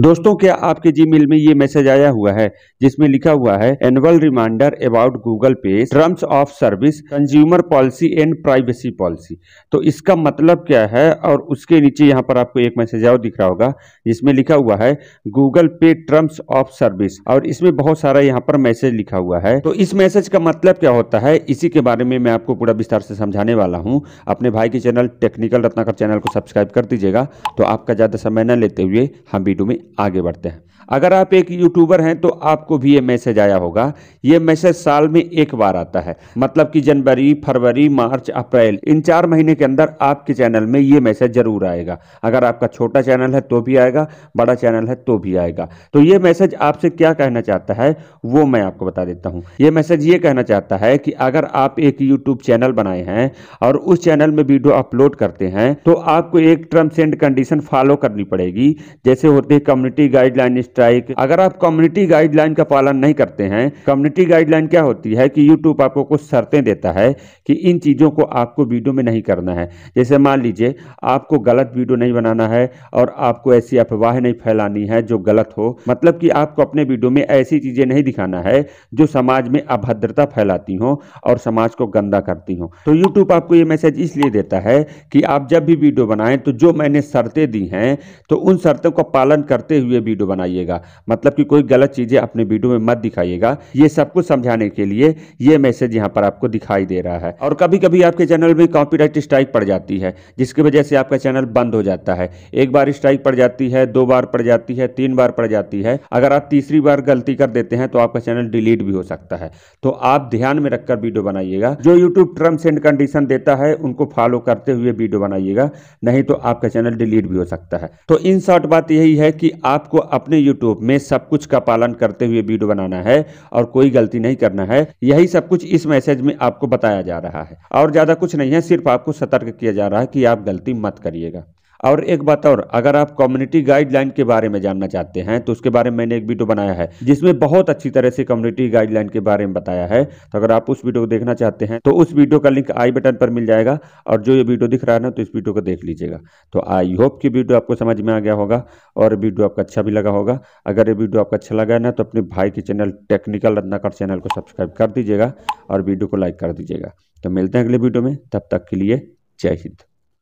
दोस्तों क्या आपके जीमेल में ये मैसेज आया हुआ है जिसमें लिखा हुआ है annual reminder about Google pay terms of service consumer policy and privacy policy तो इसका मतलब क्या है और उसके नीचे यहाँ पर आपको एक मैसेज और दिख रहा होगा जिसमें लिखा हुआ है Google pay terms of service और इसमें बहुत सारा यहाँ पर मैसेज लिखा हुआ है तो इस मैसेज का मतलब क्या होता है इसी के बारे में मैं आपको पूरा विस्तार से समझाने वाला हूँ अपने भाई के चैनल टेक्निकल रत्नाकर चैनल को सब्सक्राइब कर दीजिएगा तो आपका ज़्यादा समय न लेते हुए हम वीडियो में आगे बढ़ते हैं अगर आप एक यूट्यूबर हैं तो आपको भी ये मैसेज आया होगा ये मैसेज साल में एक बार आता है मतलब कि जनवरी फरवरी मार्च अप्रैल इन चार महीने के अंदर आपके चैनल में ये मैसेज जरूर आएगा अगर आपका छोटा चैनल है तो भी आएगा बड़ा चैनल है तो भी आएगा तो ये मैसेज आपसे क्या कहना चाहता है वो मैं आपको बता देता हूँ ये मैसेज ये कहना चाहता है कि अगर आप एक यूट्यूब चैनल बनाए हैं और उस चैनल में वीडियो अपलोड करते हैं तो आपको एक टर्म्स एंड कंडीशन फॉलो करनी पड़ेगी जैसे होते हैं कम्युनिटी गाइडलाइन स्ट्राइक अगर आप कम्युनिटी गाइडलाइन का पालन नहीं करते हैं कम्युनिटी गाइडलाइन क्या होती है कि यूट्यूब आपको कुछ शर्तें देता है कि इन चीज़ों को आपको वीडियो में नहीं करना है जैसे मान लीजिए आपको गलत वीडियो नहीं बनाना है और आपको ऐसी अफवाह नहीं फैलानी है जो गलत हो मतलब कि आपको अपने वीडियो में ऐसी चीज़ें नहीं दिखाना है जो समाज में अभद्रता फैलाती हों और समाज को गंदा करती हों तो यूट्यूब आपको ये मैसेज इसलिए देता है कि आप जब भी वीडियो बनाएं तो जो मैंने शर्तें दी हैं तो उन शर्तों का पालन कर करते हुए वीडियो बनाइएगा मतलब कि कोई गलत चीज़ें अपने वीडियो में मत दिखाइएगा ये सब कुछ समझाने के लिए ये मैसेज यहाँ पर आपको दिखाई दे रहा है और कभी कभी आपके चैनल में कॉपीराइट स्ट्राइक पड़ जाती है जिसकी वजह से आपका चैनल बंद हो जाता है एक बार स्ट्राइक पड़ जाती है दो बार पड़ जाती है तीन बार पड़ जाती है अगर आप तीसरी बार गलती कर देते हैं तो आपका चैनल डिलीट भी हो सकता है तो आप ध्यान में रखकर वीडियो बनाइएगा जो यूट्यूब टर्म्स एंड कंडीशन देता है उनको फॉलो करते हुए वीडियो बनाइएगा नहीं तो आपका चैनल डिलीट भी हो सकता है तो इन शॉर्ट बात यही है कि आपको अपने यूट्यूब में सब कुछ का पालन करते हुए वीडियो बनाना है और कोई गलती नहीं करना है यही सब कुछ इस मैसेज में आपको बताया जा रहा है और ज़्यादा कुछ नहीं है सिर्फ आपको सतर्क किया जा रहा है कि आप गलती मत करिएगा और एक बात और अगर आप कम्युनिटी गाइडलाइन के बारे में जानना चाहते हैं तो उसके बारे में मैंने एक वीडियो बनाया है जिसमें बहुत अच्छी तरह से कम्युनिटी गाइडलाइन के बारे में बताया है तो अगर आप उस वीडियो को देखना चाहते हैं तो उस वीडियो का लिंक आई बटन पर मिल जाएगा और जो ये वीडियो दिख रहा है ना तो इस वीडियो को देख लीजिएगा तो आई होप कि वीडियो आपको समझ में आ गया होगा और वीडियो आपका अच्छा भी लगा होगा अगर ये वीडियो आपका अच्छा लगा ना तो अपने भाई के चैनल टेक्निकल रत्नाकर चैनल को सब्सक्राइब कर दीजिएगा और वीडियो को लाइक कर दीजिएगा तो मिलते हैं अगले वीडियो में तब तक के लिए जय हिंद